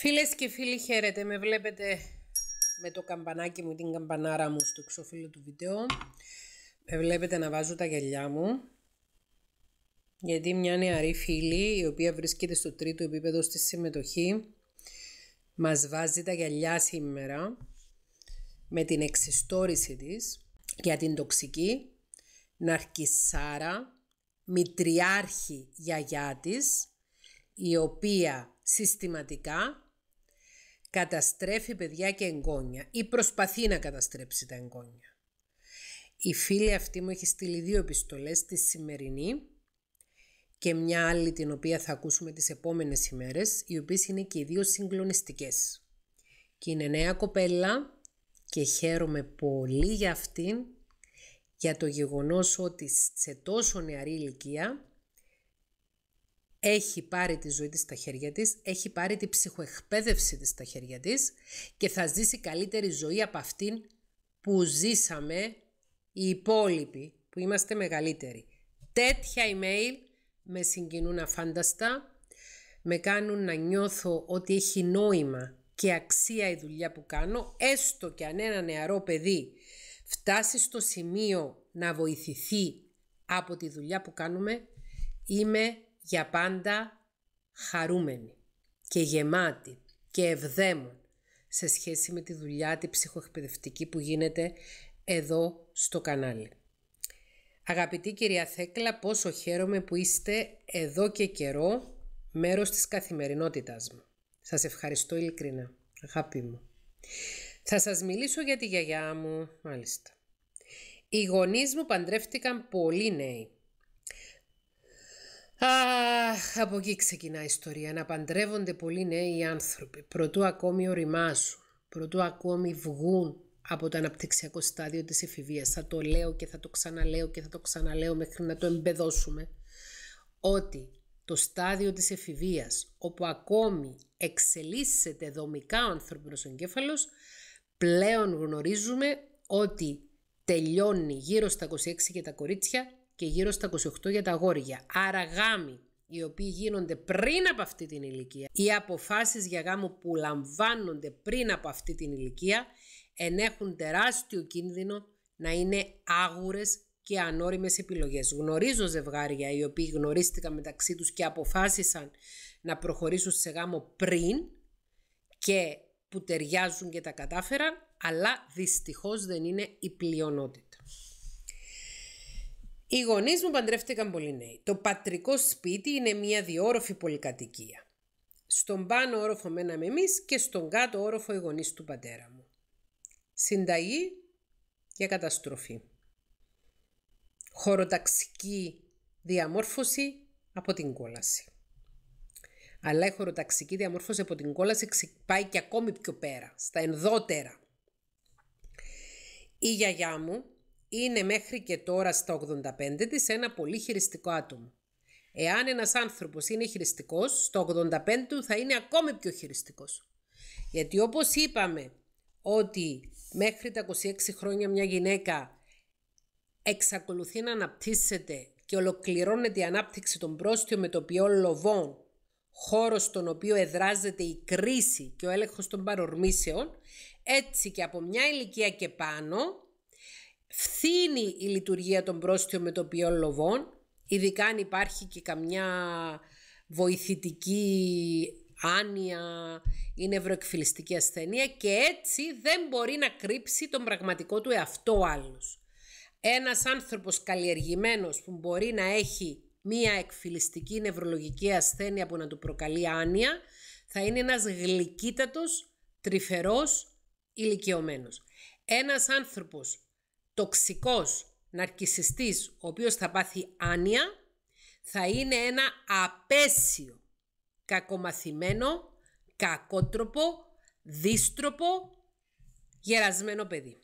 Φίλες και φίλοι χαίρετε, με βλέπετε με το καμπανάκι μου, την καμπανάρα μου στο εξώφυλλο του βίντεο. Με βλέπετε να βάζω τα γυαλιά μου. Γιατί μια νεαρή φίλη, η οποία βρίσκεται στο τρίτο επίπεδο στη συμμετοχή, μας βάζει τα γυαλιά σήμερα με την εξιστόρηση της για την τοξική ναρκισάρα μητριάρχη γιαγιά της, η οποία συστηματικά καταστρέφει παιδιά και εγγόνια ή προσπαθεί να καταστρέψει τα εγγόνια. Η φίλη αυτή μου έχει στείλει δύο επιστολές, τη σημερινή και μια άλλη την οποία θα ακούσουμε τις επόμενες ημέρες, οι οποίες είναι και οι δύο συγκλονιστικές. Και είναι νέα κοπέλα και χαίρομαι πολύ για αυτήν, για το γεγονός ότι σε τόσο νεαρή ηλικία έχει πάρει τη ζωή της στα χέρια της, έχει πάρει τη ψυχοεκπαίδευση της στα χέρια της και θα ζήσει καλύτερη ζωή από αυτήν που ζήσαμε οι υπόλοιποι που είμαστε μεγαλύτεροι. Τέτοια email με συγκινούν αφάνταστα, με κάνουν να νιώθω ότι έχει νόημα και αξία η δουλειά που κάνω, έστω και αν ένα νεαρό παιδί φτάσει στο σημείο να βοηθηθεί από τη δουλειά που κάνουμε, είμαι για πάντα χαρούμενη και γεμάτη και ευδαίμων σε σχέση με τη δουλειά τη ψυχοεκπαιδευτική που γίνεται εδώ στο κανάλι. Αγαπητή κυρία Θέκλα, πόσο χαίρομαι που είστε εδώ και καιρό μέρος της καθημερινότητάς μου. Σας ευχαριστώ ειλικρινά, αγάπη μου. Θα σας μιλήσω για τη γιαγιά μου, μάλιστα. Οι γονείς μου παντρεύτηκαν πολύ νέοι. Αχ, από εκεί ξεκινά η ιστορία, να παντρεύονται πολλοί νέοι άνθρωποι, προτού ακόμη οριμάσουν, προτού ακόμη βγουν από το αναπτυξιακό στάδιο της εφηβείας. Θα το λέω και θα το ξαναλέω και θα το ξαναλέω μέχρι να το εμπεδώσουμε. Ότι το στάδιο της εφηβείας, όπου ακόμη εξελίσσεται δομικά ο ανθρώπινος εγκέφαλος, πλέον γνωρίζουμε ότι τελειώνει γύρω στα 26 και τα κορίτσια και γύρω στα 28 για τα αγόρια. Άρα γάμοι οι οποίοι γίνονται πριν από αυτή την ηλικία ή αποφάσεις για γάμο που λαμβάνονται πριν από αυτή την ηλικία ενέχουν τεράστιο κίνδυνο να είναι άγουρες και ανώριμες επιλογές. Γνωρίζω ζευγάρια οι οποίοι γνωρίστηκαν μεταξύ τους και αποφάσισαν να προχωρήσουν σε γάμο πριν και που ταιριάζουν και τα κατάφεραν, αλλά δυστυχώς δεν είναι η πλειονότητα. Οι γονείς μου παντρεύτηκαν πολύ νέοι. Το πατρικό σπίτι είναι μια διόροφη πολυκατοικία. Στον πάνω όροφο μέναμε εμείς και στον κάτω όροφο οι γονείς του πατέρα μου. Συνταγή για καταστροφή. Χωροταξική διαμόρφωση από την κόλαση. Αλλά η χωροταξική διαμόρφωση από την κόλαση πάει και ακόμη πιο πέρα, στα ενδότερα. Η γιαγιά μου είναι μέχρι και τώρα στα 85 της ένα πολύ χειριστικό άτομο. Εάν ένας άνθρωπος είναι χειριστικός, στο 85 του θα είναι ακόμη πιο χειριστικός. Γιατί όπως είπαμε ότι μέχρι τα 26 χρόνια μια γυναίκα εξακολουθεί να αναπτύσσεται και ολοκληρώνεται η ανάπτυξη των πρόστιων με το οποίο λοβών, χώρος στον οποίο εδράζεται η κρίση και ο έλεγχος των παρορμήσεων, έτσι και από μια ηλικία και πάνω φθήνει η λειτουργία των πρόστιων με το ποιόν λοβών, ειδικά αν υπάρχει και καμιά βοηθητική άνοια ή νευροεκφυλιστική ασθένεια και έτσι δεν μπορεί να κρύψει τον πραγματικό του εαυτό άλλος. Ένας άνθρωπος καλλιεργημένος που μπορεί να έχει μία εκφυλιστική νευρολογική ασθένεια που να του προκαλεί άνοια, θα είναι ένας γλυκύτατος, τρυφερός, ηλικιωμένος. Ένας άνθρωπος τοξικός ναρκισιστής ο οποίος θα πάθει άνοια θα είναι ένα απέσιο, κακομαθημένο, κακότροπο, δίστροπο, γερασμένο παιδί.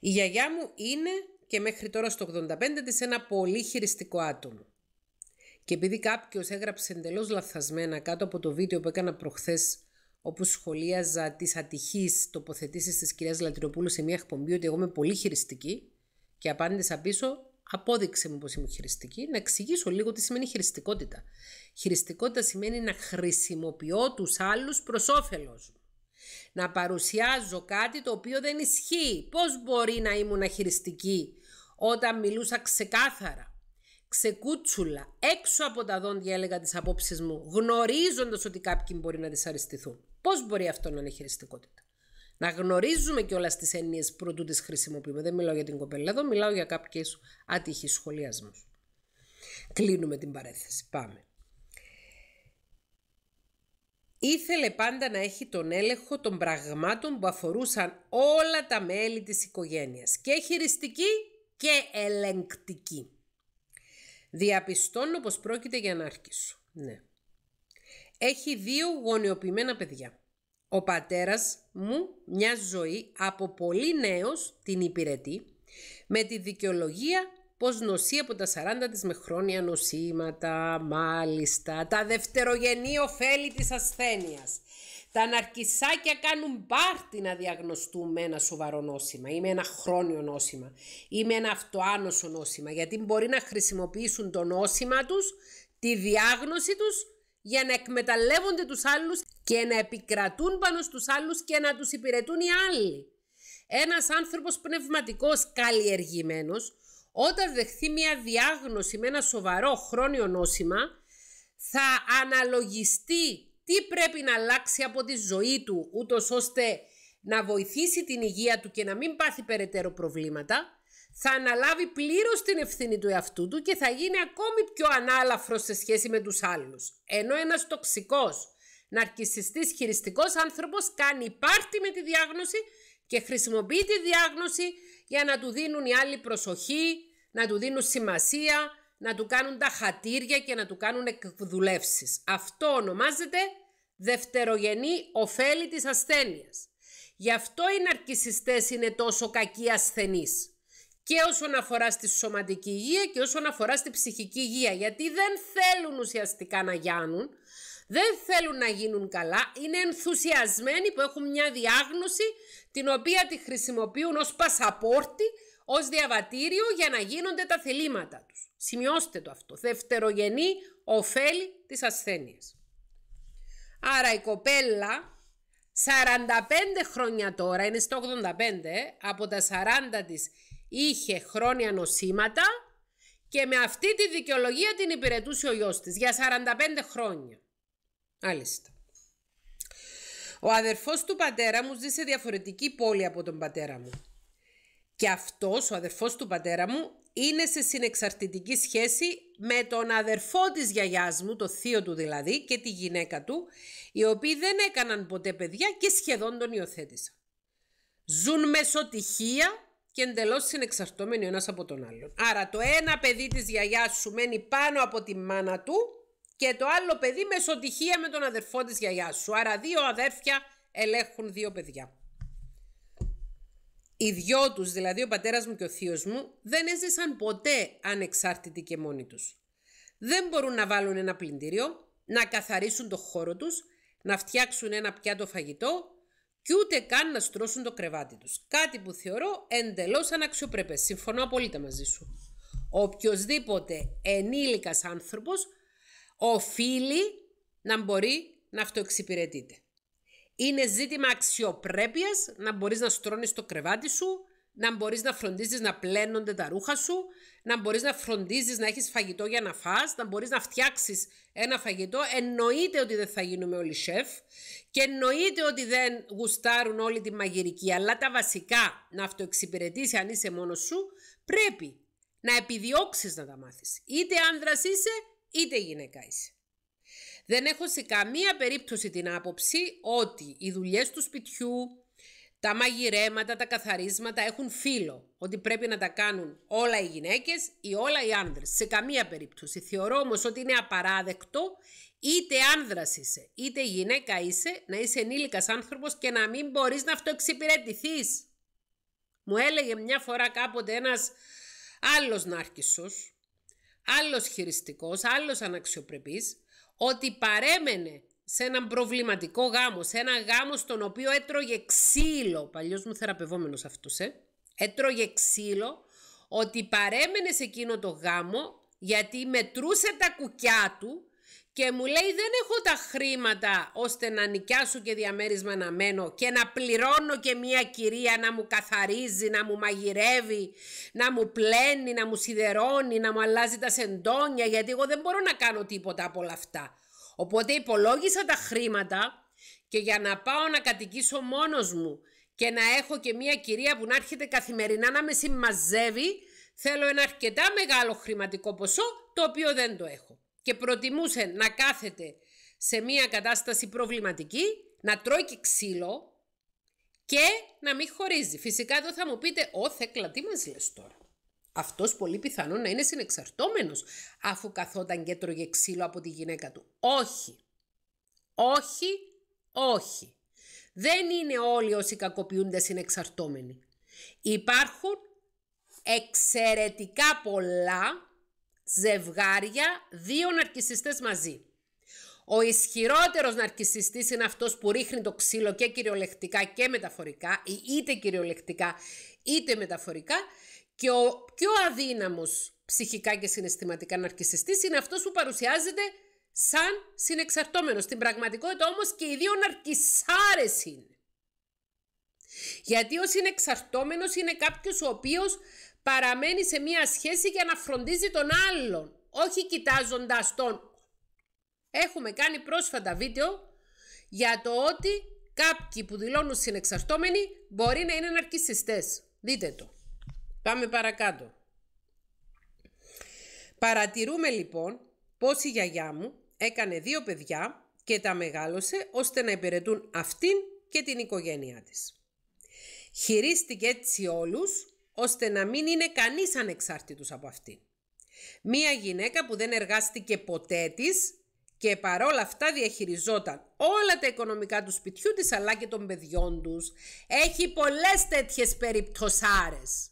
Η γιαγιά μου είναι και μέχρι τώρα στο 85 της ένα πολύ χειριστικό άτομο. Και επειδή κάποιος έγραψε εντελώς λαθασμένα κάτω από το βίντεο που έκανα προχθές όπου σχολίαζα τις ατυχείς τοποθετήσεις της κυρίας Λατριοπούλου σε μια εκπομπή ότι εγώ είμαι πολύ χειριστική και απάντησα πίσω απόδειξε μου πως είμαι χειριστική, να εξηγήσω λίγο τι σημαίνει χειριστικότητα. Χειριστικότητα σημαίνει να χρησιμοποιώ τους άλλους προς όφελος μου. Να παρουσιάζω κάτι το οποίο δεν ισχύει. Πώς μπορεί να ήμουν χειριστική όταν μιλούσα ξεκάθαρα, ξεκούτσουλα, έξω από τα δόντια έλεγα τις απόψεις μου, γνωρίζοντας ότι κάποιοι μπορεί να δυσαρεστηθούν. Πώς μπορεί αυτό να είναι χειριστικότητα. Να γνωρίζουμε κιόλας τις έννοιες πρωτού τις χρησιμοποιούμε. Δεν μιλάω για την κοπέλα εδώ, μιλάω για κάποιες άτυχη σχολιασμούς. Κλείνουμε την παρέθεση. Πάμε. Ήθελε πάντα να έχει τον έλεγχο των πραγμάτων που αφορούσαν όλα τα μέλη της οικογένειας, και χειριστική και ελεγκτική. Διαπιστώνω πως πρόκειται για να αρχίσω. Ναι. Έχει δύο γονιοποιημένα παιδιά. Ο πατέρας μου μια ζωή από πολύ νέος την υπηρετεί με τη δικαιολογία πως νοσεί από τα 40 της με χρόνια νοσήματα, μάλιστα, τα δευτερογενή ωφέλη της ασθένειας. Τα ναρκισάκια κάνουν πάρτι να διαγνωστούν με ένα σοβαρό νόσημα ή με ένα χρόνιο νόσημα ή με ένα αυτοάνωσο νόσημα γιατί μπορεί να χρησιμοποιήσουν το νόσημα τους, τη διάγνωση τους για να εκμεταλλεύονται τους άλλους και να επικρατούν πάνω στους άλλους και να τους υπηρετούν οι άλλοι. Ένας άνθρωπος πνευματικός καλλιεργημένος, όταν δεχθεί μια διάγνωση με ένα σοβαρό χρόνιο νόσημα, θα αναλογιστεί τι πρέπει να αλλάξει από τη ζωή του, ούτως ώστε να βοηθήσει την υγεία του και να μην πάθει περαιτέρω προβλήματα θα αναλάβει πλήρως την ευθύνη του εαυτού του και θα γίνει ακόμη πιο ανάλαφρος σε σχέση με τους άλλους. Ενώ ένας τοξικός, ναρκισιστής, χειριστικός άνθρωπος κάνει πάρτι με τη διάγνωση και χρησιμοποιεί τη διάγνωση για να του δίνουν οι άλλοι προσοχή, να του δίνουν σημασία, να του κάνουν τα χατήρια και να του κάνουν εκδουλεύσεις. Αυτό ονομάζεται δευτερογενή ωφέλη της ασθένειας. Γι' αυτό οι ναρκισιστές είναι τόσο κακοί ασθενείς και όσον αφορά στη σωματική υγεία και όσον αφορά στη ψυχική υγεία. Γιατί δεν θέλουν ουσιαστικά να γιάνουν, δεν θέλουν να γίνουν καλά, είναι ενθουσιασμένοι που έχουν μια διάγνωση την οποία τη χρησιμοποιούν ως πασαπόρτη, ως διαβατήριο για να γίνονται τα θελήματα τους. Σημειώστε το αυτό. Δευτερογενή ωφέλη της ασθένειας. Άρα η κοπέλα 45 χρόνια τώρα, είναι στο 85, από τα 40 της είχε χρόνια νοσήματα και με αυτή τη δικαιολογία την υπηρετούσε ο γιος της για 45 χρόνια. Άλιστα. Ο αδερφός του πατέρα μου ζει σε διαφορετική πόλη από τον πατέρα μου. Και αυτός, ο αδερφός του πατέρα μου, είναι σε συνεξαρτητική σχέση με τον αδερφό της γιαγιάς μου, το θείο του δηλαδή, και τη γυναίκα του, οι οποίοι δεν έκαναν ποτέ παιδιά και σχεδόν τον υιοθέτησαν. Ζουν μεσοτυχία και εντελώς συνεξαρτώμενοι ο ένας από τον άλλον. Άρα το ένα παιδί της γιαγιάς σου μένει πάνω από τη μάνα του και το άλλο παιδί μεσοτυχία με τον αδερφό της γιαγιάς σου. Άρα δύο αδέρφια ελέγχουν δύο παιδιά. Οι δυο τους δηλαδή ο πατέρας μου και ο θείος μου, δεν έζησαν ποτέ ανεξάρτητοι και μόνοι τους. Δεν μπορούν να βάλουν ένα πλυντήριο, να καθαρίσουν το χώρο τους, να φτιάξουν ένα πιάτο φαγητό και ούτε καν να στρώσουν το κρεβάτι τους. Κάτι που θεωρώ εντελώς αναξιοπρεπές. Συμφωνώ απόλυτα μαζί σου. ...οποιοςδήποτε ενήλικας άνθρωπος οφείλει να μπορεί να αυτοεξυπηρετείται. Είναι ζήτημα αξιοπρέπειας να μπορείς να στρώνεις το κρεβάτι σου, να μπορείς να φροντίζεις να πλένονται τα ρούχα σου, να μπορείς να φροντίζεις να έχεις φαγητό για να φας, να μπορείς να φτιάξεις ένα φαγητό. Εννοείται ότι δεν θα γίνουμε όλοι σεφ και εννοείται ότι δεν γουστάρουν όλη τη μαγειρική, αλλά τα βασικά να αυτοεξυπηρετήσει αν είσαι μόνος σου, πρέπει να επιδιώξεις να τα μάθεις. Είτε άνδρας είσαι, είτε γυναίκα είσαι. Δεν έχω σε καμία περίπτωση την άποψη ότι οι δουλειές του σπιτιού, τα μαγειρέματα, τα καθαρίσματα έχουν φύλλο. Ότι πρέπει να τα κάνουν όλα οι γυναίκες ή όλα οι άνδρες. Σε καμία περίπτωση. Θεωρώ όμως ότι είναι απαράδεκτο είτε άνδρας είσαι, είτε γυναίκα είσαι, να είσαι ενήλικας άνθρωπος και να μην μπορείς να αυτοεξυπηρετηθείς. Μου έλεγε μια φορά κάποτε ένας άλλος νάρκισσος, άλλος χειριστικός, άλλος αναξιοπρεπής, ότι παρέμενε σε έναν προβληματικό γάμο, σε ένα γάμο στον οποίο έτρωγε ξύλο, παλιός μου θεραπευόμενος αυτός, ε, έτρωγε ξύλο, ότι παρέμενε σε εκείνο το γάμο γιατί μετρούσε τα κουκιά του και μου λέει δεν έχω τα χρήματα ώστε να νοικιάσω και διαμέρισμα να μένω και να πληρώνω και μια κυρία να μου καθαρίζει, να μου μαγειρεύει, να μου πλένει, να μου σιδερώνει, να μου αλλάζει τα σεντόνια γιατί εγώ δεν μπορώ να κάνω τίποτα από όλα αυτά. Οπότε υπολόγισα τα χρήματα και για να πάω να κατοικήσω μόνος μου και να έχω και μια κυρία που να έρχεται καθημερινά να με συμμαζεύει, θέλω ένα αρκετά μεγάλο χρηματικό ποσό, το οποίο δεν το έχω. Και προτιμούσε να κάθεται σε μια κατάσταση προβληματική, να τρώει ξύλο και να μην χωρίζει. Φυσικά εδώ θα μου πείτε, ο Θεκλα, τι μας λες τώρα». Αυτός πολύ πιθανόν να είναι συνεξαρτώμενος αφού καθόταν και τρώγε ξύλο από τη γυναίκα του. Όχι. Όχι, όχι. Δεν είναι όλοι όσοι κακοποιούνται συνεξαρτώμενοι. Υπάρχουν εξαιρετικά πολλά ζευγάρια δύο ναρκισιστές μαζί. Ο ισχυρότερος ναρκισιστής είναι αυτός που ρίχνει το ξύλο και κυριολεκτικά και μεταφορικά, είτε κυριολεκτικά είτε μεταφορικά και ο πιο αδύναμος ψυχικά και συναισθηματικά ναρκισιστής είναι αυτός που παρουσιάζεται σαν συνεξαρτώμενος. Στην πραγματικότητα όμως και οι δύο ναρκισάρες είναι. Γιατί ο συνεξαρτώμενος είναι κάποιος ο οποίος παραμένει σε μία σχέση για να φροντίζει τον άλλον, όχι κοιτάζοντας τον. Έχουμε κάνει πρόσφατα βίντεο για το ότι κάποιοι που δηλώνουν συνεξαρτώμενοι μπορεί να είναι ναρκισιστές. Δείτε το. Πάμε παρακάτω. Παρατηρούμε λοιπόν πως η γιαγιά μου έκανε δύο παιδιά και τα μεγάλωσε ώστε να υπηρετούν αυτήν και την οικογένειά της. Χειρίστηκε έτσι όλους ώστε να μην είναι κανείς ανεξάρτητος από αυτήν. Μία γυναίκα που δεν εργάστηκε ποτέ της και παρόλα αυτά διαχειριζόταν όλα τα οικονομικά του σπιτιού της αλλά και των παιδιών τους. Έχει πολλές τέτοιες περιπτωσάρες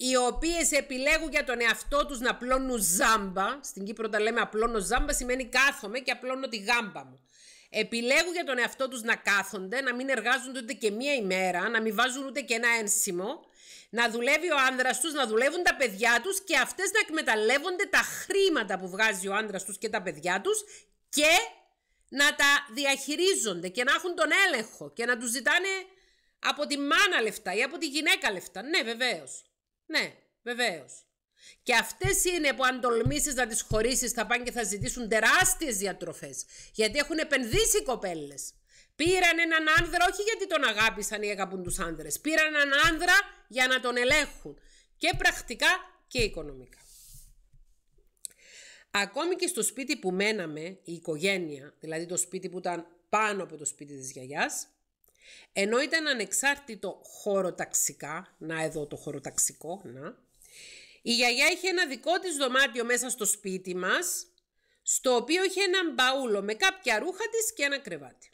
οι οποίες επιλέγουν για τον εαυτό τους να πλώνουν ζάμπα, στην Κύπρο τα λέμε απλώνω ζάμπα, σημαίνει κάθομαι και απλώνω τη γάμπα μου. Επιλέγουν για τον εαυτό τους να κάθονται, να μην εργάζονται ούτε και μία ημέρα, να μην βάζουν ούτε και ένα ένσημο, να δουλεύει ο άντρα τους, να δουλεύουν τα παιδιά τους και αυτές να εκμεταλλεύονται τα χρήματα που βγάζει ο άντρα τους και τα παιδιά τους και να τα διαχειρίζονται και να έχουν τον έλεγχο και να τους ζητάνε από τη μάνα λεφτά ή από τη γυναίκα λεφτά. Ναι, βεβαίως. Ναι, βεβαίως. Και αυτές είναι που, αν τολμήσεις να τις χωρίσεις, θα πάνε και θα ζητήσουν τεράστιες διατροφές. Γιατί έχουν επενδύσει οι κοπέλες. Πήραν έναν άνδρα όχι γιατί τον αγάπησαν ή αγαπούν του άνδρες. Πήραν έναν άνδρα για να τον ελέγχουν. Και πρακτικά και οικονομικά. Ακόμη και στο σπίτι που μέναμε, η οικογένεια, δηλαδή το σπίτι που ήταν πάνω από το σπίτι της γιαγιάς, ενώ ήταν ανεξάρτητο χωροταξικά, να εδώ το χωροταξικό, να. Η γιαγιά είχε ένα δικό της δωμάτιο μέσα στο σπίτι μας, στο οποίο είχε έναν μπαούλο με κάποια ρούχα της και ένα κρεβάτι.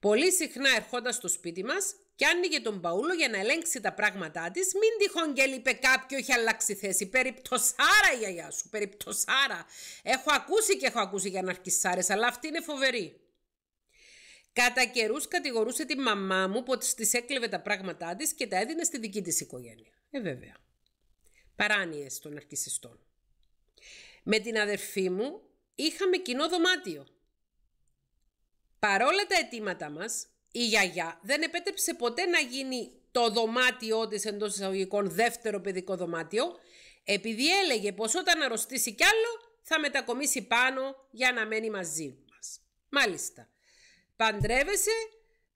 Πολύ συχνά ερχόταν στο σπίτι μας και άνοιγε τον μπαούλο για να ελέγξει τα πράγματά της, μην τυχόν και λείπε κάποιο, έχει αλλάξει θέση. Περιπτωσάρα η γιαγιά σου, περιπτωσάρα. Έχω ακούσει και έχω ακούσει για ναρκισσάρες, αλλά αυτή είναι φοβερή. Κατά καιρούς κατηγορούσε τη μαμά μου που της έκλεβε τα πράγματά της και τα έδινε στη δική της οικογένεια. Ε, βέβαια. Παράνοιες των αρκισιστών. Με την αδερφή μου είχαμε κοινό δωμάτιο. Παρόλα τα αιτήματά μας, η γιαγιά δεν επέτρεψε ποτέ να γίνει το δωμάτιό της εντός εισαγωγικών δεύτερο παιδικό δωμάτιο, επειδή έλεγε πως όταν αρρωστήσει κι άλλο θα μετακομίσει πάνω για να μένει μαζί μας. Μάλιστα, Παντρεύεσαι,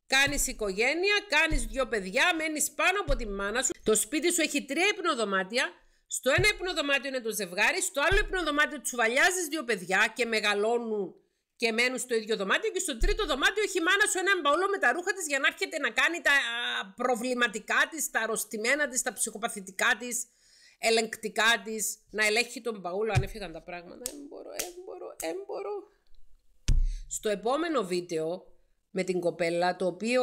κάνεις οικογένεια, κάνεις δύο παιδιά, μένεις πάνω από τη μάνα σου. Το σπίτι σου έχει τρία υπνοδωμάτια. Στο ένα υπνοδωμάτιο είναι το ζευγάρι, στο άλλο υπνοδωμάτιο τσουβαλιάζει δύο παιδιά και μεγαλώνουν και μένουν στο ίδιο δωμάτιο. Και στο τρίτο δωμάτιο έχει η μάνα σου έναν μπαουλό με τα ρούχα της για να έρχεται να κάνει τα προβληματικά της, τα αρρωστημένα της, τα ψυχοπαθητικά της, ελεγκτικά της, να ελέγχει τον μπαούλο. Αν έφυγαν τα πράγματα, Έμπορο, έμπορο, έμπορο. Στο επόμενο βίντεο με την κοπέλα, το οποίο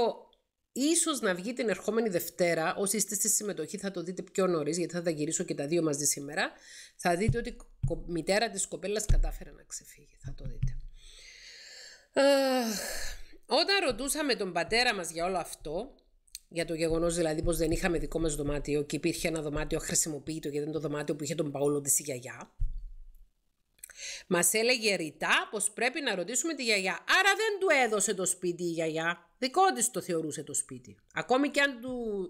ίσως να βγει την ερχόμενη Δευτέρα, όσοι είστε στη συμμετοχή θα το δείτε πιο νωρίς, γιατί θα τα γυρίσω και τα δύο μαζί σήμερα, θα δείτε ότι η μητέρα της κοπέλας κατάφερε να ξεφύγει, θα το δείτε. Όταν ρωτούσαμε τον πατέρα μας για όλο αυτό, για το γεγονός δηλαδή πως δεν είχαμε δικό μας δωμάτιο και υπήρχε ένα δωμάτιο χρησιμοποιητό γιατί ήταν το δωμάτιο που είχε τον Παόλο της η γιαγιά. Μας έλεγε ρητά πως πρέπει να ρωτήσουμε τη γιαγιά. Άρα δεν του έδωσε το σπίτι η γιαγιά. Δικό της το θεωρούσε το σπίτι. Ακόμη και αν του,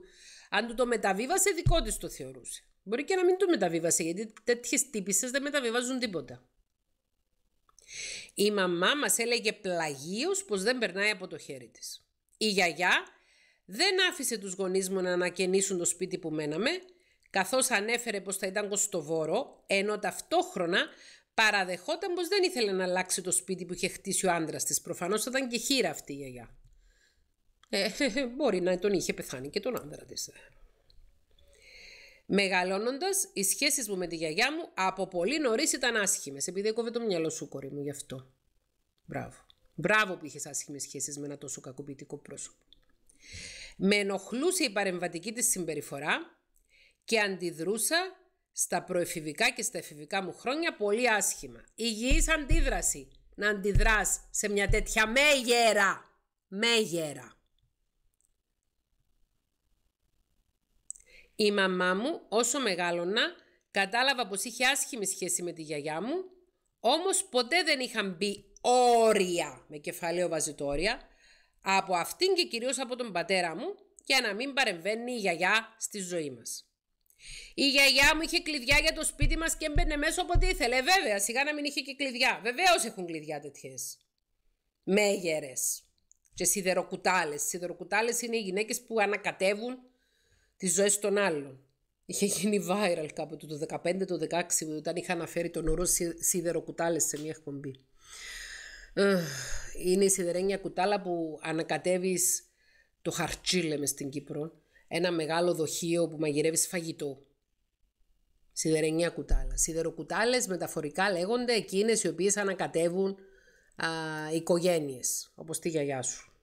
αν του το μεταβίβασε, δικό της το θεωρούσε. Μπορεί και να μην του μεταβίβασε, γιατί τέτοιες τύπησε δεν μεταβιβάζουν τίποτα. Η μαμά μας έλεγε πλαγίως πως δεν περνάει από το χέρι της. Η γιαγιά δεν άφησε τους γονείς μου να ανακαινήσουν το σπίτι που μέναμε, καθώς ανέφερε πως θα ήταν κοστοβόρο, ενώ ταυτόχρονα Παραδεχόταν πως δεν ήθελε να αλλάξει το σπίτι που είχε χτίσει ο άντρας της. Προφανώς ήταν και χείρα αυτή η γιαγιά. Ε, μπορεί να τον είχε πεθάνει και τον άντρα της. Μεγαλώνοντας, οι σχέσεις μου με τη γιαγιά μου από πολύ νωρίς ήταν άσχημες, επειδή έκοβε το μυαλό σου, κορή μου, γι' αυτό. Μπράβο. Μπράβο που είχες άσχημες σχέσεις με ένα τόσο κακοποιητικό πρόσωπο. Με ενοχλούσε η παρεμβατική της συμπεριφορά και αντιδρούσα στα προεφηβικά και στα εφηβικά μου χρόνια πολύ άσχημα. Υγιής αντίδραση να αντιδράς σε μια τέτοια μέγερα. Μέγερα. Η μαμά μου όσο μεγάλωνα κατάλαβα πως είχε άσχημη σχέση με τη γιαγιά μου, όμως ποτέ δεν είχαν μπει όρια, με κεφαλαίο βαζιτόρια, από αυτήν και κυρίως από τον πατέρα μου, για να μην παρεμβαίνει η γιαγιά στη ζωή μας. Η γιαγιά μου είχε κλειδιά για το σπίτι μας και έμπαινε μέσα όποτε ήθελε. Ε, βέβαια, σιγά να μην είχε και κλειδιά. Βεβαίως έχουν κλειδιά τέτοιες. Μέγερε. Και σιδεροκουτάλες. Σιδεροκουτάλες είναι οι γυναίκες που ανακατεύουν τις ζωές των άλλων. Είχε γίνει viral κάπου το 15, το 16, όταν είχα αναφέρει τον όρο σιδεροκουτάλες σε μια εκπομπή. Είναι η σιδερένια κουτάλα που ανακατεύεις το χαρτζί, λέμε στην Κύπρο ένα μεγάλο δοχείο που μαγειρεύεις φαγητό. Σιδερενιά κουτάλα. Σιδεροκουτάλες μεταφορικά λέγονται εκείνες οι οποίες ανακατεύουν α, οικογένειες, όπως τη γιαγιά σου.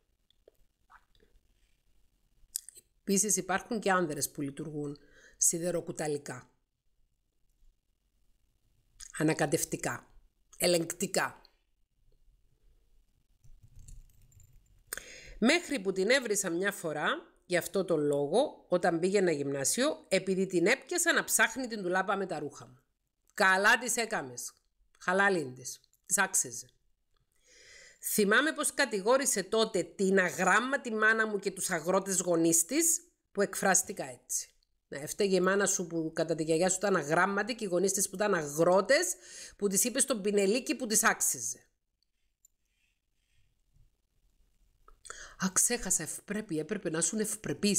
Επίσης υπάρχουν και άνδρες που λειτουργούν σιδεροκουταλικά. Ανακατευτικά. Ελεγκτικά. Μέχρι που την έβρισα μια φορά Γι' αυτό το λόγο, όταν πήγαινα γυμνάσιο, επειδή την έπιασα να ψάχνει την τουλάπα με τα ρούχα μου. Καλά τις έκαμες. Χαλάλιν της. Τη άξιζε. Θυμάμαι πως κατηγόρησε τότε την αγράμματη μάνα μου και τους αγρότες γονείς της που εκφράστηκα έτσι. Ναι, έφταιγε η μάνα σου που κατά τη γιαγιά σου ήταν αγράμματη και οι γονείς της που ήταν αγρότες, που της είπε στον πινελίκι που της άξιζε. Α, ξέχασα ευπρέπει, έπρεπε να σου ευπρεπή.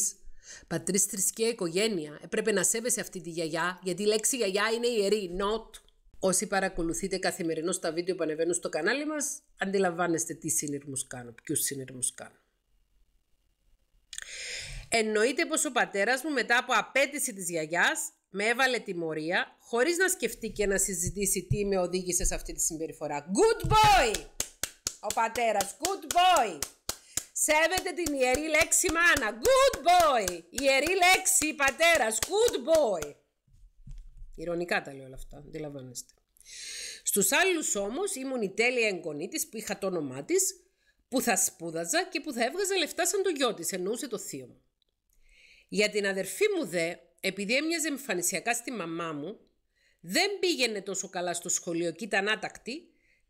Πατρίς, θρησκεία, οικογένεια. Έπρεπε να σέβεσαι αυτή τη γιαγιά, γιατί η λέξη γιαγιά είναι ιερή. Not. Όσοι παρακολουθείτε καθημερινώς τα βίντεο που ανεβαίνουν στο κανάλι μας, αντιλαμβάνεστε τι συνειρμού κάνω, ποιους συνειρμού κάνω. Εννοείται πως ο πατέρας μου μετά από απέτηση της γιαγιάς με έβαλε τιμωρία χωρίς να σκεφτεί και να συζητήσει τι με οδήγησε σε αυτή τη συμπεριφορά. Good boy! Ο πατέρας, good boy! Σέβεται την ιερή λέξη μάνα. Good boy. Ιερή λέξη πατέρας. Good boy. Ιρωνικά τα λέω όλα αυτά, αντιλαμβάνεστε. Στους άλλους όμως ήμουν η τέλεια εγγονή της που είχα το όνομά της, που θα σπούδαζα και που θα έβγαζε λεφτά σαν το γιο της, εννοούσε το θείο μου. Για την αδερφή μου δε, επειδή έμοιαζε εμφανισιακά στη μαμά μου, δεν πήγαινε τόσο καλά στο σχολείο και ήταν άτακτη,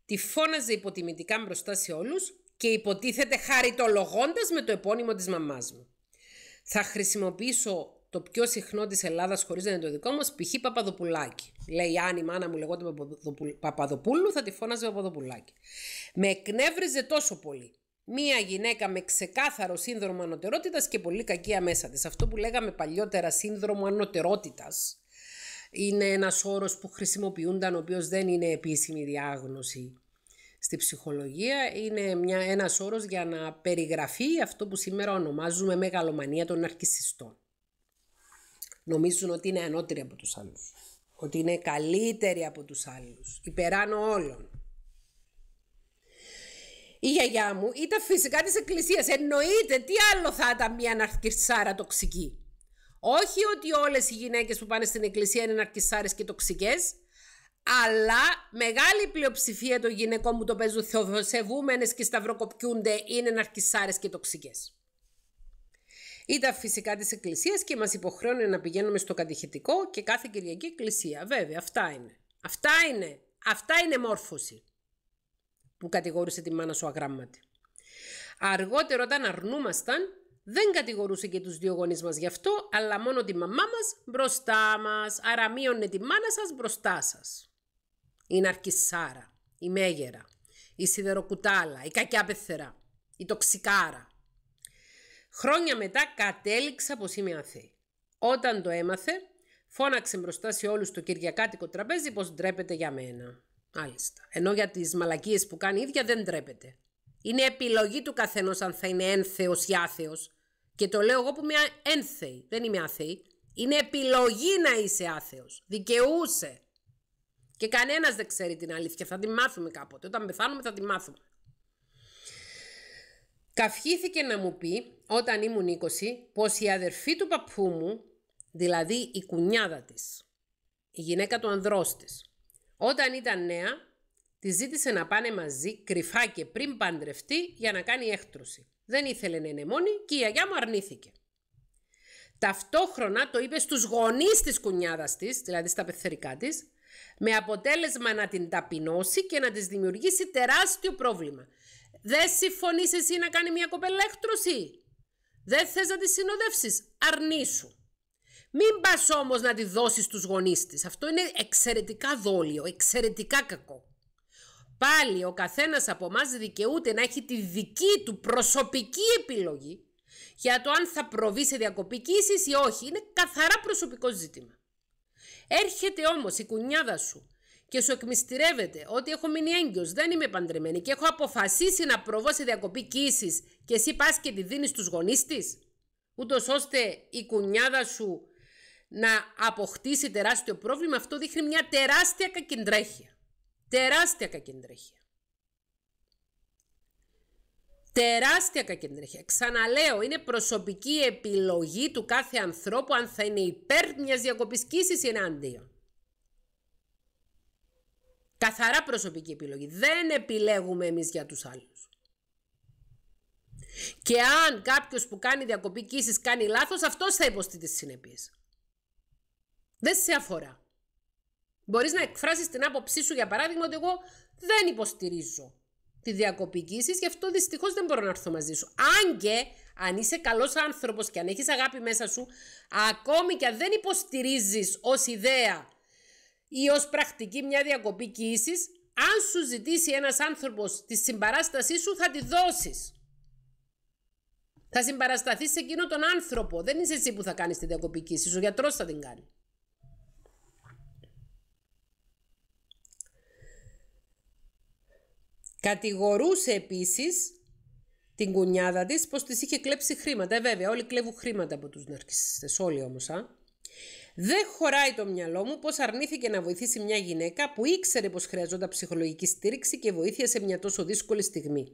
τη φώναζε υποτιμητικά μπροστά σε όλους, και υποτίθεται χαριτολογώντας με το επώνυμο της μαμάς μου. Θα χρησιμοποιήσω το πιο συχνό της Ελλάδας, χωρίς να είναι το δικό μας, π.χ. Παπαδοπουλάκη. Λέει, αν η μάνα μου λεγόταν Παπαδοπούλου, θα τη φώναζε Παπαδοπουλάκη. Με εκνεύριζε τόσο πολύ. Μία γυναίκα με ξεκάθαρο σύνδρομο ανωτερότητας και πολύ κακία μέσα της. Αυτό που λέγαμε παλιότερα σύνδρομο ανωτερότητας. Είναι ένας όρος που χρησιμοποιούνταν, ο οποίος δεν είναι επίσημη διάγνωση στη ψυχολογία είναι μια, ένας όρος για να περιγραφεί αυτό που σήμερα ονομάζουμε μεγαλομανία των αρκισιστών. Νομίζουν ότι είναι ανώτεροι από τους άλλους, ότι είναι καλύτεροι από τους άλλους, υπεράνω όλων. Η γιαγιά μου ήταν φυσικά της εκκλησίας, εννοείται τι άλλο θα ήταν μια ναρκισάρα τοξική. Όχι ότι όλες οι γυναίκες που πάνε στην εκκλησία είναι ναρκισάρες και τοξικές, αλλά μεγάλη πλειοψηφία των γυναικών που το παίζουν θεοσεβούμενες και σταυροκοπιούνται είναι ναρκισάρες και τοξικές. Ήταν φυσικά της εκκλησίας και μας υποχρέωνε να πηγαίνουμε στο κατηχητικό και κάθε Κυριακή εκκλησία. Βέβαια, αυτά είναι. Αυτά είναι. Αυτά είναι μόρφωση. Που κατηγόρησε τη μάνα σου αγράμματη. Αργότερα, όταν αρνούμασταν, δεν κατηγορούσε και τους δύο γονείς μας γι' αυτό, αλλά μόνο τη μαμά μας μπροστά μας. Άρα, μείωνε τη μάνα σας μπροστά σας η ναρκισάρα, η Μέγερα, η Σιδεροκουτάλα, η Κακιά Πεθερά, η Τοξικάρα. Χρόνια μετά κατέληξα πως είμαι αθέη. Όταν το έμαθε, φώναξε μπροστά σε όλους το κυριακάτικο τραπέζι πως ντρέπεται για μένα. Μάλιστα. Ενώ για τις μαλακίες που κάνει ίδια δεν ντρέπεται. Είναι επιλογή του καθενός αν θα είναι ένθεος ή άθεος. Και το λέω εγώ που είμαι ένθεη, δεν είμαι άθεη. Είναι επιλογή να είσαι άθεος. Δικαιούσε. Και κανένας δεν ξέρει την αλήθεια. Θα τη μάθουμε κάποτε. Όταν πεθάνουμε θα τη μάθουμε. Καυχήθηκε να μου πει όταν ήμουν 20 πως η αδερφή του παππού μου, δηλαδή η κουνιάδα της, η γυναίκα του ανδρός της, όταν ήταν νέα, τη ζήτησε να πάνε μαζί κρυφά και πριν παντρευτεί για να κάνει έκτρωση. Δεν ήθελε να είναι μόνη και η αγιά μου αρνήθηκε. Ταυτόχρονα το είπε στους γονείς της κουνιάδας της, δηλαδή στα πεθερικά της, με αποτέλεσμα να την ταπεινώσει και να της δημιουργήσει τεράστιο πρόβλημα. Δεν συμφωνείς εσύ να κάνει μια κοπέλα Δεν θες να τη συνοδεύσεις. Αρνήσου. Μην πας όμως να τη δώσεις στους γονείς της. Αυτό είναι εξαιρετικά δόλιο, εξαιρετικά κακό. Πάλι ο καθένας από εμάς δικαιούται να έχει τη δική του προσωπική επιλογή για το αν θα προβεί σε διακοπή ή όχι. Είναι καθαρά προσωπικό ζήτημα. Έρχεται όμως η κουνιάδα σου και σου εκμυστηρεύεται ότι έχω μείνει έγκυος, δεν είμαι παντρεμένη και έχω αποφασίσει να προβώ σε διακοπή κοίησης και εσύ πας και τη δίνεις στους γονείς της, ούτως ώστε η κουνιάδα σου να αποκτήσει τεράστιο πρόβλημα, αυτό δείχνει μια τεράστια κακεντρέχεια. Τεράστια κακεντρέχεια. Τεράστια κακεντρέχεια. Ξαναλέω, είναι προσωπική επιλογή του κάθε ανθρώπου αν θα είναι υπέρ μιας διακοπής ή εναντίον. Καθαρά προσωπική επιλογή. Δεν επιλέγουμε εμείς για τους άλλους. Και αν κάποιος που κάνει διακοπή κάνει λάθος, αυτός θα υποστεί τις συνέπειες. Δεν σε αφορά. Μπορείς να εκφράσεις την άποψή σου, για παράδειγμα, ότι εγώ δεν υποστηρίζω τη διακοπική σου, γι' αυτό δυστυχώς δεν μπορώ να έρθω μαζί σου. Αν και αν είσαι καλός άνθρωπος και αν έχεις αγάπη μέσα σου, ακόμη και αν δεν υποστηρίζεις ως ιδέα ή ως πρακτική μια διακοπή κοίηση, αν σου ζητήσει ένας άνθρωπος τη συμπαράστασή σου, θα τη δώσεις. Θα συμπαρασταθείς σε εκείνο τον άνθρωπο. Δεν είσαι εσύ που θα κάνεις τη διακοπή κοίηση, ο γιατρός θα την κάνει. Κατηγορούσε επίσης την κουνιάδα της πως της είχε κλέψει χρήματα. Ε, βέβαια, όλοι κλέβουν χρήματα από τους ναρκισιστές, όλοι όμως, α. Δεν χωράει το μυαλό μου πως αρνήθηκε να βοηθήσει μια γυναίκα που ήξερε πως χρειαζόταν ψυχολογική στήριξη και βοήθεια σε μια τόσο δύσκολη στιγμή.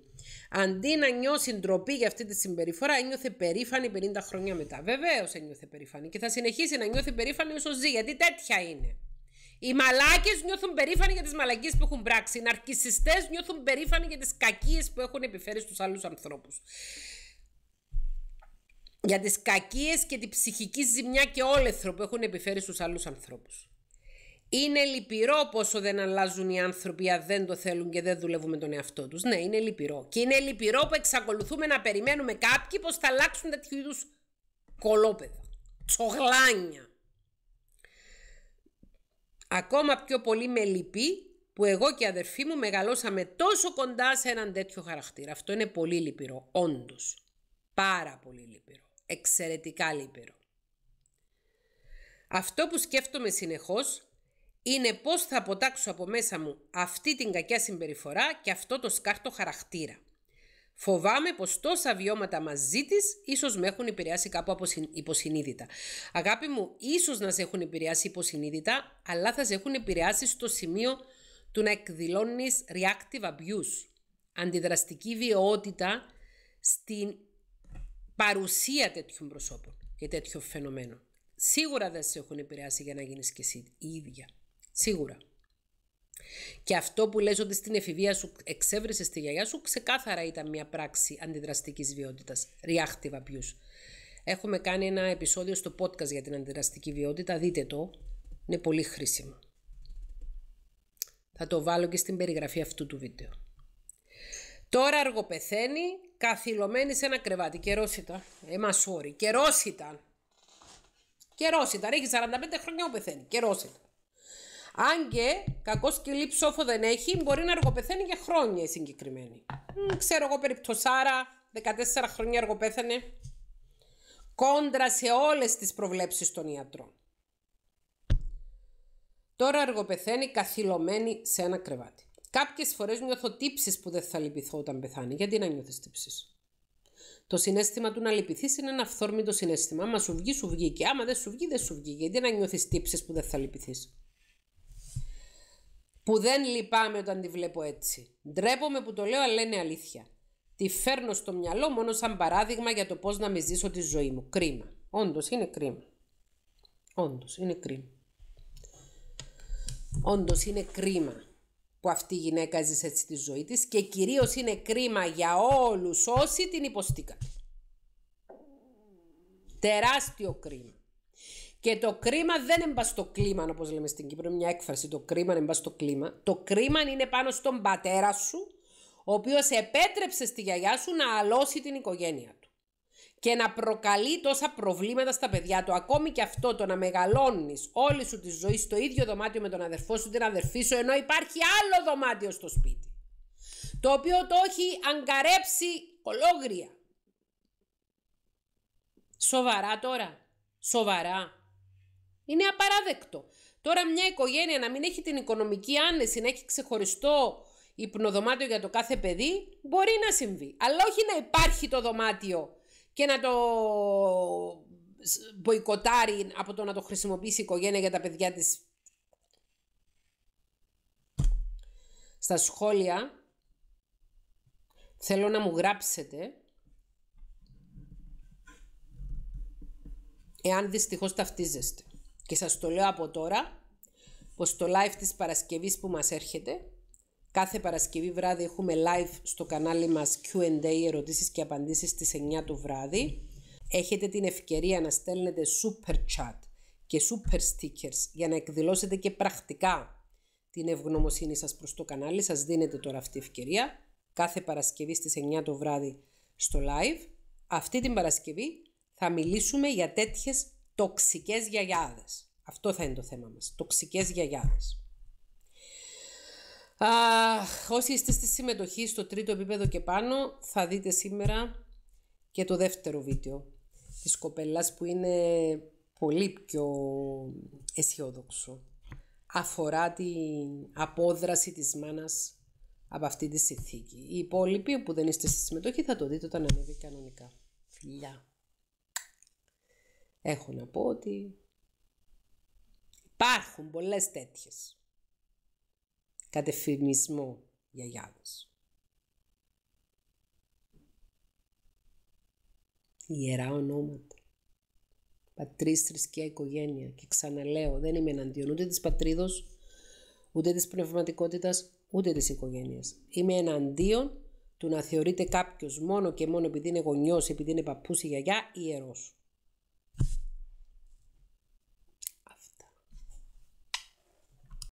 Αντί να νιώσει ντροπή για αυτή τη συμπεριφορά, ένιωθε περήφανη 50 χρόνια μετά. Βεβαίως ένιωθε περήφανη και θα συνεχίσει να νιώθει περήφανη όσο ζει, γιατί τέτοια είναι. Οι μαλάκες νιώθουν περήφανοι για τις μαλακίες που έχουν πράξει. Οι ναρκιστέ νιώθουν περήφανοι για τις κακίες που έχουν επιφέρει στους άλλους ανθρώπους. Για τις κακίες και την ψυχική ζημιά και όλεθρο που έχουν επιφέρει στους άλλους ανθρώπους. Είναι λυπηρό πόσο δεν αλλάζουν οι άνθρωποι, αν δεν το θέλουν και δεν δουλεύουν με τον εαυτό τους. Ναι, είναι λυπηρό. Και είναι λυπηρό που εξακολουθούμε να περιμένουμε κάποιοι πως θα αλλάξουν τέτοιου είδους κολόπεδα, τσογλάνια. Ακόμα πιο πολύ με λυπεί που εγώ και η μου μεγαλώσαμε τόσο κοντά σε έναν τέτοιο χαρακτήρα. Αυτό είναι πολύ λυπηρό, όντως. Πάρα πολύ λυπηρό. Εξαιρετικά λυπηρό. Αυτό που σκέφτομαι συνεχώς είναι πώς θα αποτάξω από μέσα μου αυτή την κακιά συμπεριφορά και αυτό το σκάρτο χαρακτήρα. Φοβάμαι πως τόσα βιώματα μαζί της ίσως με έχουν επηρεάσει κάπου υποσυνείδητα. Αγάπη μου, ίσως να σε έχουν επηρεάσει υποσυνείδητα, αλλά θα σε έχουν επηρεάσει στο σημείο του να εκδηλώνεις reactive abuse. Αντιδραστική βιαιότητα στην παρουσία τέτοιων προσώπων και τέτοιων φαινομένων. Σίγουρα δεν σε έχουν επηρεάσει για να γίνεις και εσύ η ίδια. Σίγουρα. Και αυτό που λες ότι στην εφηβεία σου εξέβρισες τη γιαγιά σου, ξεκάθαρα ήταν μια πράξη αντιδραστικής βιότητας, reactive abuse. Έχουμε κάνει ένα επεισόδιο στο podcast για την αντιδραστική βιότητα, δείτε το, είναι πολύ χρήσιμο. Θα το βάλω και στην περιγραφή αυτού του βίντεο. Τώρα αργοπεθαίνει, καθυλωμένη σε ένα κρεβάτι. Καιρός ήταν. μα sorry. Καιρός ήταν. ήταν. Έχει 45 χρόνια που πεθαίνει. Καιρός αν και κακό σκυλί ψόφο δεν έχει, μπορεί να αργοπεθαίνει για χρόνια η συγκεκριμένη. ξέρω εγώ περιπτωσάρα, 14 χρόνια αργοπέθανε. Κόντρα σε όλες τις προβλέψεις των ιατρών. Τώρα αργοπεθαίνει καθυλωμένη σε ένα κρεβάτι. Κάποιες φορές νιώθω τύψεις που δεν θα λυπηθώ όταν πεθάνει. Γιατί να νιώθεις τύψεις. Το συνέστημα του να λυπηθείς είναι ένα αυθόρμητο συνέστημα. Άμα σου βγει, σου Και Άμα δεν σου βγει, δεν σου βγει. Γιατί να νιώθεις τύψεις που δεν θα λυπηθείς που δεν λυπάμαι όταν τη βλέπω έτσι. Ντρέπομαι που το λέω, αλλά είναι αλήθεια. Τη φέρνω στο μυαλό μόνο σαν παράδειγμα για το πώς να με ζήσω τη ζωή μου. Κρίμα. Όντως είναι κρίμα. Όντως είναι κρίμα. Όντως είναι κρίμα που αυτή η γυναίκα ζει έτσι τη ζωή της και κυρίως είναι κρίμα για όλους όσοι την υποστήκαν. Τεράστιο κρίμα. Και το κρίμα δεν εμπά στο κλίμα, όπως λέμε στην Κύπρο. Μια έκφραση. Το κρίμα εμπά στο κλίμα. Το κρίμα είναι πάνω στον πατέρα σου, ο οποίος επέτρεψε στη γιαγιά σου να αλώσει την οικογένεια του. Και να προκαλεί τόσα προβλήματα στα παιδιά του. Ακόμη και αυτό το να μεγαλώνεις όλη σου τη ζωή στο ίδιο δωμάτιο με τον αδερφό σου, την αδερφή σου, ενώ υπάρχει άλλο δωμάτιο στο σπίτι. Το οποίο το έχει αγκαρέψει ολόγρια. Σοβαρά τώρα. Σοβαρά. Είναι απαράδεκτο. Τώρα μια οικογένεια να μην έχει την οικονομική άνεση, να έχει ξεχωριστό υπνοδωμάτιο για το κάθε παιδί, μπορεί να συμβεί. Αλλά όχι να υπάρχει το δωμάτιο και να το μποϊκοτάρει από το να το χρησιμοποιήσει η οικογένεια για τα παιδιά της. Στα σχόλια θέλω να μου γράψετε εάν δυστυχώς ταυτίζεστε. Και σας το λέω από τώρα, πως το live της Παρασκευής που μας έρχεται, κάθε Παρασκευή βράδυ έχουμε live στο κανάλι μας Q&A, ερωτήσεις και απαντήσεις στις 9 το βράδυ, έχετε την ευκαιρία να στέλνετε super chat και super stickers για να εκδηλώσετε και πρακτικά την ευγνωμοσύνη σας προς το κανάλι. Σας δίνετε τώρα αυτή η ευκαιρία κάθε Παρασκευή στις 9 το βράδυ στο live. Αυτή την Παρασκευή θα μιλήσουμε για τέτοιες τοξικές γιαγιάδες. Αυτό θα είναι το θέμα μας. Τοξικές γιαγιάδες. Α, όσοι είστε στη συμμετοχή στο τρίτο επίπεδο και πάνω θα δείτε σήμερα και το δεύτερο βίντεο της κοπελάς που είναι πολύ πιο αισιόδοξο. Αφορά την απόδραση της μάνας από αυτή τη συνθήκη. Οι υπόλοιποι που δεν είστε στη συμμετοχή θα το δείτε όταν ανέβει κανονικά. Φιλιά! Έχω να πω ότι υπάρχουν πολλές τέτοιες. Κατεφημισμό γιαγιάδες. Ιερά ονόματα. Πατρίς, θρησκεία, οικογένεια. Και ξαναλέω, δεν είμαι εναντίον ούτε της πατρίδος, ούτε της πνευματικότητας, ούτε της οικογένειας. Είμαι εναντίον του να θεωρείται κάποιος μόνο και μόνο επειδή είναι γονιός, επειδή είναι παππούς ή γιαγιά, ιερός.